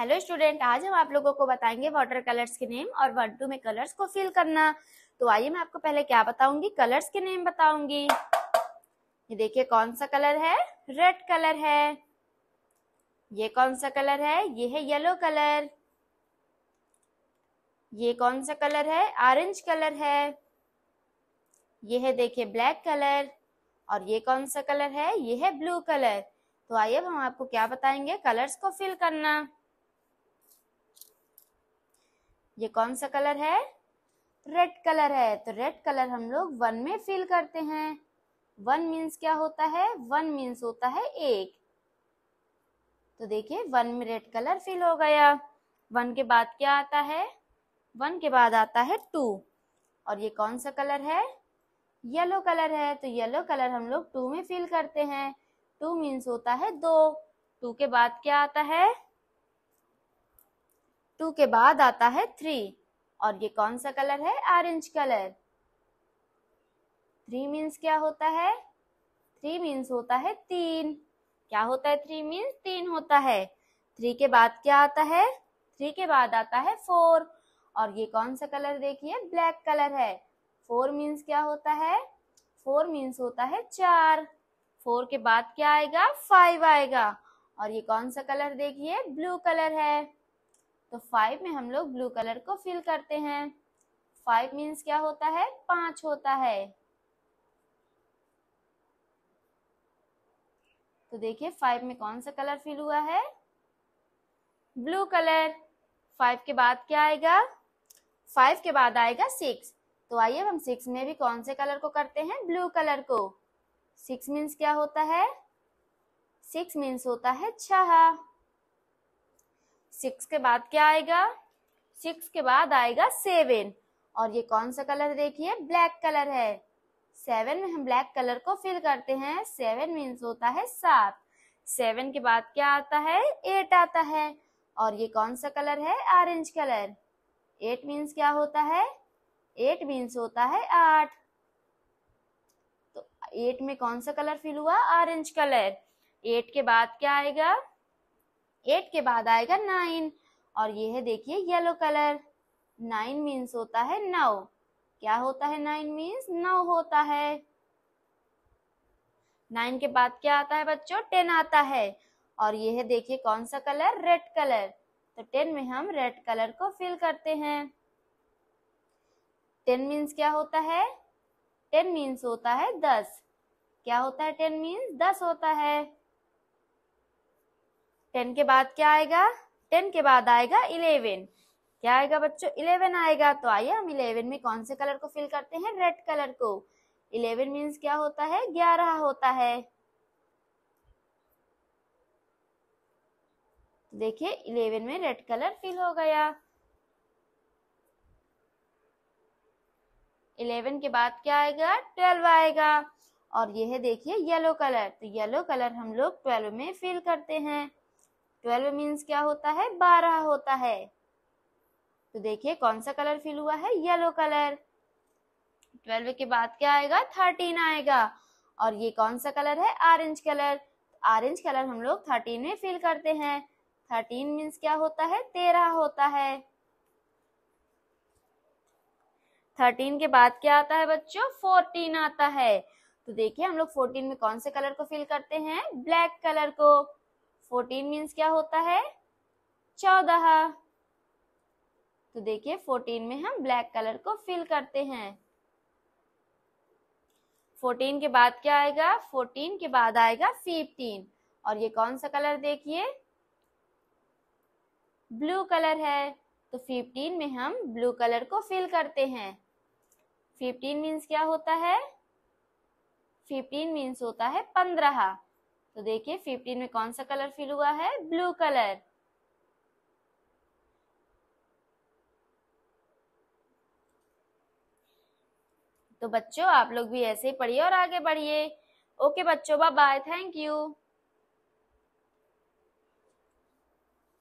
hello student आज हम आप लोगों को बताएंगे वाटर कलर्स के नेम और वन टू में कलर्स को फिल करना तो आइए मैं आपको पहले क्या बताऊंगी कलर्स के नेम बताऊंगी ये देखिए कौन सा कलर है रेड कलर है ये कौन सा कलर है ये है येलो कलर ये कौन सा कलर है ऑरेंज कलर है ये है देखिए ब्लैक कलर और ये कौन सा कलर है ये है ब्लू कलर तो आइए हम आपको क्या बताएंगे कलर्स को फिल करना ये कौन सा कलर है रेड कलर है तो रेड कलर हम लोग वन में फिल करते हैं वन मीन्स क्या होता है वन मीन्स होता है एक तो देखिए वन में रेड कलर फिल हो गया वन के बाद क्या आता है वन के बाद आता है टू और ये कौन सा कलर है येलो कलर है तो येलो कलर हम लोग टू में फिल करते हैं टू मीन्स होता है दो टू के बाद क्या आता है टू के बाद आता है थ्री और ये कौन सा कलर है ऑरेंज कलर थ्री मीन्स क्या होता है थ्री मीन्स होता है तीन क्या होता है थ्री मीन्स तीन होता है थ्री के बाद क्या आता है थ्री के बाद आता है फोर और ये कौन सा कलर देखिए ब्लैक कलर है फोर मीन्स क्या होता है फोर मीन्स होता है चार फोर के बाद क्या आएगा फाइव आएगा और ये कौन सा कलर देखिए ब्लू कलर है तो फाइव में हम लोग ब्लू कलर को फिल करते हैं फाइव मीन्स क्या होता है पांच होता है तो देखिए फाइव में कौन सा कलर फिल हुआ है ब्लू कलर फाइव के बाद क्या आएगा फाइव के बाद आएगा सिक्स तो आइए हम सिक्स में भी कौन से कलर को करते हैं ब्लू कलर को सिक्स मीन्स क्या होता है सिक्स मीन्स होता है छह सिक्स के बाद क्या आएगा सिक्स के बाद आएगा सेवन और ये कौन सा कलर देखिए ब्लैक कलर है सेवन में हम ब्लैक कलर को फिल करते हैं सेवन मीन्स होता है सात सेवन के बाद क्या आता है एट आता है और ये कौन सा कलर है ऑरेंज कलर एट मीन्स क्या होता है एट मीन्स होता है आठ तो एट में कौन सा कलर फिल हुआ ऑरेंज कलर एट के बाद क्या आएगा एट के बाद आएगा नाइन और ये है देखिए येलो कलर नाइन मीन्स होता है नौ क्या होता है नाइन मीन्स नौ होता है नाइन के बाद क्या आता है बच्चों टेन आता है और ये है देखिए कौन सा कलर रेड कलर तो टेन में हम रेड कलर को फिल करते हैं टेन मीन्स क्या होता है टेन मीन्स होता है दस क्या होता है टेन मीन्स दस होता है टेन के बाद क्या आएगा टेन के बाद आएगा इलेवन क्या आएगा बच्चों इलेवन आएगा तो आइए हम इलेवन में कौन से कलर को फिल करते हैं रेड कलर को इलेवन मीन्स क्या होता है ग्यारह होता है देखिए इलेवन में रेड कलर फिल हो गया इलेवन के बाद क्या आएगा ट्वेल्व आएगा और यह है देखिए येलो कलर तो येलो कलर हम लोग ट्वेल्व में फिल करते हैं ट्वेल्व मीन्स क्या होता है बारह होता है तो देखिए कौन सा कलर फिल हुआ है येलो कलर ट्वेल्व के बाद क्या आएगा थर्टीन आएगा और ये कौन सा कलर है ऑरेंज कलर ऑरेंज कलर हम लोग थर्टीन में फिल करते हैं थर्टीन मीन्स क्या होता है तेरह होता है थर्टीन के बाद क्या आता है बच्चों फोर्टीन आता है तो देखिए हम लोग फोर्टीन में कौन से कलर को फिल करते हैं ब्लैक कलर को फोर्टीन मीन्स क्या होता है चौदह तो देखिए फोर्टीन में हम ब्लैक कलर को फिल करते हैं फोर्टीन के बाद क्या आएगा फोर्टीन के बाद आएगा फिफ्टीन और ये कौन सा कलर देखिए ब्लू कलर है तो फिफ्टीन में हम ब्लू कलर को फिल करते हैं फिफ्टीन मीन्स क्या होता है फिफ्टीन मीन्स होता है पंद्रह तो देखिए 15 में कौन सा कलर फिल हुआ है ब्लू कलर तो बच्चों आप लोग भी ऐसे ही पढ़िए और आगे बढ़िए ओके बच्चों बाय बाय थैंक यू